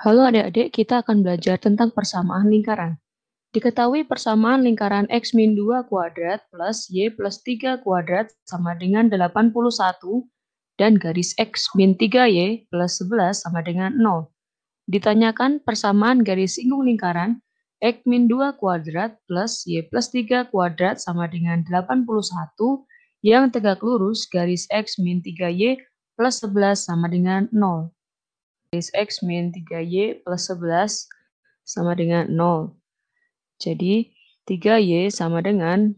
Halo adik-adik, kita akan belajar tentang persamaan lingkaran. Diketahui persamaan lingkaran X min 2 kuadrat plus Y plus 3 kuadrat sama dengan 81 dan garis X min 3Y plus 11 sama dengan 0. Ditanyakan persamaan garis singgung lingkaran X min 2 kuadrat plus Y plus 3 kuadrat sama dengan 81 yang tegak lurus garis X min 3Y plus 11 sama dengan 0. X min 3Y plus 11 sama dengan 0. Jadi 3Y sama dengan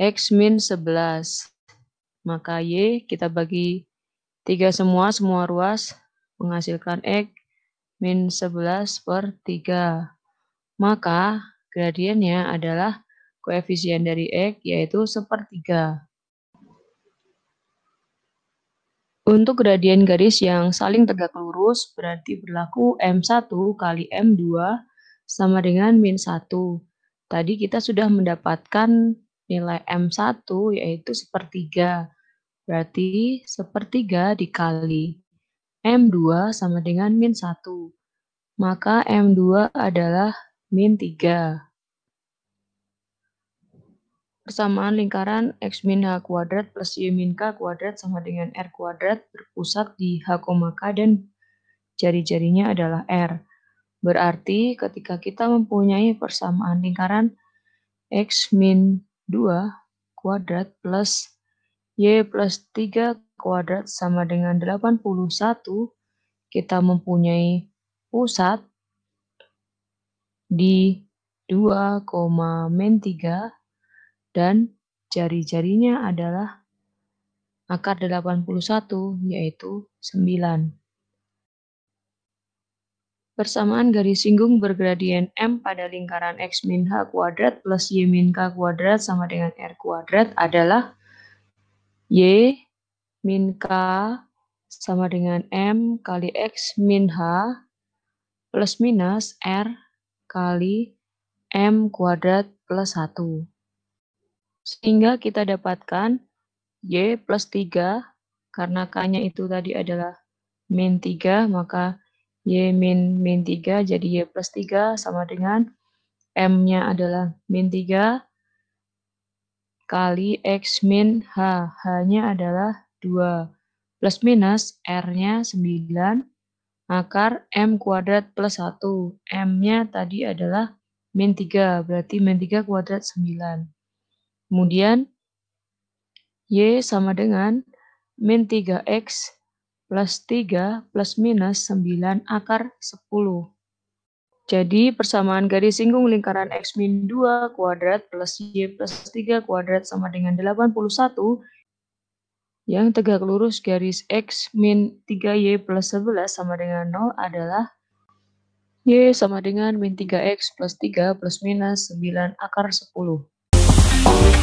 X min 11. Maka Y kita bagi 3 semua, semua ruas menghasilkan X min 11 per 3. Maka gradiennya adalah koefisien dari X yaitu 3. Untuk gradien garis yang saling tegak lurus berarti berlaku M1 kali M2 sama dengan min 1. Tadi kita sudah mendapatkan nilai M1 yaitu sepertiga. Berarti sepertiga dikali M2 sama dengan min 1. Maka M2 adalah min 3. Persamaan lingkaran X min H kuadrat plus Y min K kuadrat sama dengan R kuadrat berpusat di H, K dan jari-jarinya adalah R. Berarti ketika kita mempunyai persamaan lingkaran X min 2 kuadrat plus Y plus 3 kuadrat sama dengan 81, kita mempunyai pusat di 2, min 3 dan jari-jarinya adalah akar 81 yaitu 9. Persamaan garis singgung bergradien M pada lingkaran X min H kuadrat plus Y min K kuadrat sama dengan R kuadrat adalah Y min K sama dengan M kali X min H plus minus R kali M kuadrat plus 1. Sehingga kita dapatkan Y plus 3, karena K-nya itu tadi adalah min 3, maka Y min min 3 jadi Y plus 3 sama dengan M-nya adalah min 3 kali X min H. H-nya adalah 2 plus minus R-nya 9 akar M kuadrat plus 1. M-nya tadi adalah min 3, berarti min 3 kuadrat 9. Kemudian Y sama dengan min 3X plus 3 plus minus 9 akar 10. Jadi persamaan garis singgung lingkaran X min 2 kuadrat plus Y plus 3 kuadrat sama dengan 81 yang tegak lurus garis X min 3Y plus 11 sama dengan 0 adalah Y sama dengan min 3X plus 3 plus minus 9 akar 10.